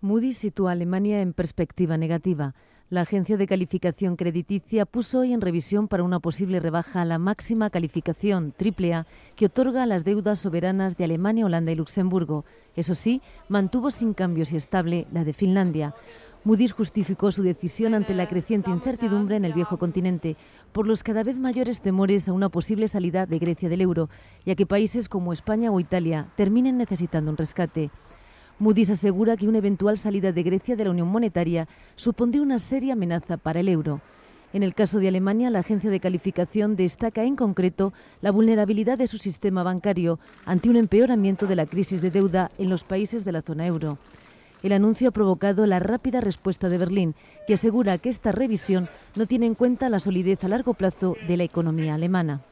Moody's sitúa a Alemania en perspectiva negativa. La agencia de calificación crediticia puso hoy en revisión para una posible rebaja la máxima calificación AAA que otorga a las deudas soberanas de Alemania, Holanda y Luxemburgo. Eso sí, mantuvo sin cambios y estable la de Finlandia. Moody's justificó su decisión ante la creciente incertidumbre en el viejo continente, por los cada vez mayores temores a una posible salida de Grecia del euro, ya que países como España o Italia terminen necesitando un rescate. Moody's asegura que una eventual salida de Grecia de la Unión Monetaria supondría una seria amenaza para el euro. En el caso de Alemania, la agencia de calificación destaca en concreto la vulnerabilidad de su sistema bancario ante un empeoramiento de la crisis de deuda en los países de la zona euro. El anuncio ha provocado la rápida respuesta de Berlín, que asegura que esta revisión no tiene en cuenta la solidez a largo plazo de la economía alemana.